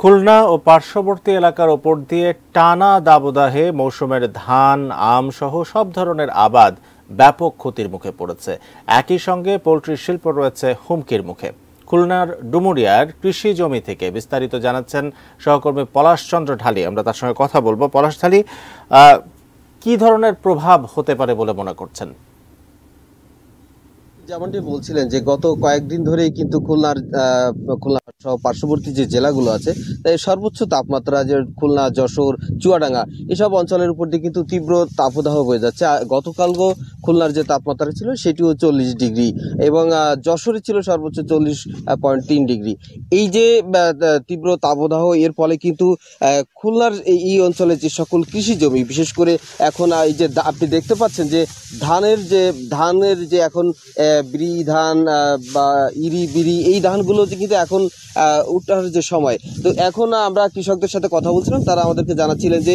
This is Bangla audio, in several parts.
খুলনা ও পার্শ্ববর্তী এলাকার ওপর দিয়ে টানা দাবদাহে মৌসুমের ধান আম সহ সব ধরনের আবাদ ব্যাপক ক্ষতির মুখে পড়েছে একই সঙ্গে পোলট্রি শিল্প রয়েছে হুমকির মুখে খুলনার ডুমুরিয়ার কৃষি জমি থেকে বিস্তারিত জানাচ্ছেন সহকর্মী পলাশচন্দ্র ঢালি আমরা তার সঙ্গে কথা বলবো পলাশ ঢালি কি ধরনের প্রভাব হতে পারে বলে মনে করছেন যেমনটি বলছিলেন যে গত কয়েকদিন ধরেই কিন্তু খুলনার খুলনা সহ পার্শ্ববর্তী যে জেলাগুলো আছে তাই সর্বোচ্চ তাপমাত্রা যে খুলনা যশোর চুয়াডাঙ্গা এসব অঞ্চলের উপর দিয়ে কিন্তু তীব্র তাপদাহ হয়ে যাচ্ছে গতকালও খুলনার যে তাপমাত্রা ছিল সেটিও চল্লিশ ডিগ্রি এবং যশোরে ছিল সর্বোচ্চ চল্লিশ পয়েন্ট তিন ডিগ্রি এই যে তীব্র তাপদাহ এর ফলে কিন্তু খুলনার এই অঞ্চলে যে সকল কৃষি জমি বিশেষ করে এখন এই যে আপনি দেখতে পাচ্ছেন যে ধানের যে ধানের যে এখন বিড়ি ধান বা ইরি বিড়ি এই ধানগুলোতে কিন্তু এখন উঠার যে সময় তো এখন আমরা কৃষকদের সাথে কথা বলছিলাম তারা আমাদেরকে জানাচ্ছিলেন যে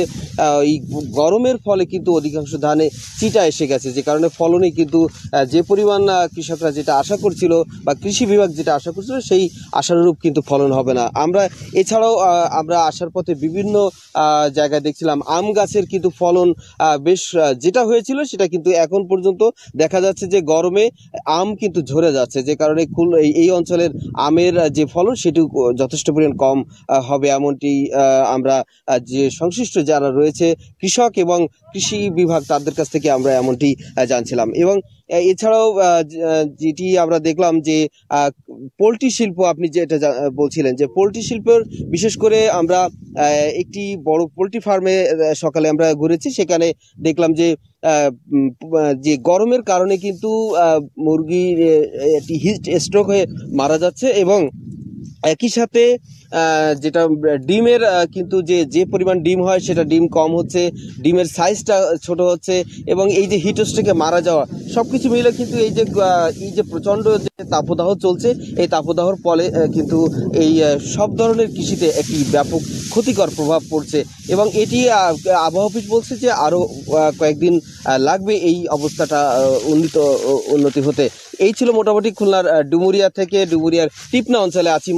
এই গরমের ফলে কিন্তু অধিকাংশ ধানে চিটা এসে গেছে যে কারণে ফলনে কিন্তু যে পরিমাণ কৃষকরা যেটা আশা করছিল বা কৃষি বিভাগ যেটা আশা করছিল সেই আশানুরূপ কিন্তু ফলন হবে না আমরা এছাড়াও আমরা আসার পথে বিভিন্ন জায়গায় দেখছিলাম আম গাছের কিন্তু ফলন বেশ যেটা হয়েছিল সেটা কিন্তু এখন পর্যন্ত দেখা যাচ্ছে যে গরমে আম কিন্তু ঝরে যাচ্ছে যে কারণে খুল এই অঞ্চলের আমের যে ফলন সেটিও যথেষ্ট পরিমাণ কম হবে এমনটি আমরা যে সংশ্লিষ্ট যারা রয়েছে কৃষক এবং কৃষি বিভাগ তাদের কাছ থেকে আমরা এমনটি জানছিলাম এবং এছাড়াও যেটি আমরা দেখলাম যে পোলট্রি শিল্প আপনি যেটা বলছিলেন যে পোলট্রি শিল্পের বিশেষ করে আমরা একটি বড় পোলট্রি ফার্মে সকালে আমরা ঘুরেছি সেখানে দেখলাম যে যে গরমের কারণে কিন্তু মুরগির একটি হিট স্ট্রোক হয়ে মারা যাচ্ছে এবং একই সাথে যেটা ডিমের কিন্তু যে যে পরিমাণ ডিম হয় সেটা ডিম কম হচ্ছে ডিমের সাইজটা ছোট হচ্ছে এবং এই যে হিটোস্টেকে মারা যাওয়া সব কিছু মিলে কিন্তু এই যে এই যে প্রচণ্ড যে তাপদাহ চলছে এই তাপদাহর ফলে কিন্তু এই সব ধরনের কৃষিতে একটি ব্যাপক ক্ষতিকর প্রভাব পড়ছে এবং এটি আবহাওয়া অফিস বলছে যে আরও কয়েকদিন লাগবে এই অবস্থাটা উন্নীত উন্নতি হতে এই ছিল মোটামুটি খুলনার ডুমুরিয়া থেকে ডুমুরিয়ার টিপনা অঞ্চলে আছি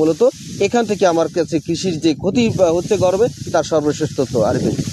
মূলত এখান থেকে আমার কাছে কৃষির যে ক্ষতি হচ্ছে গরমে তার সর্বশেষ তথ্য আরিফিন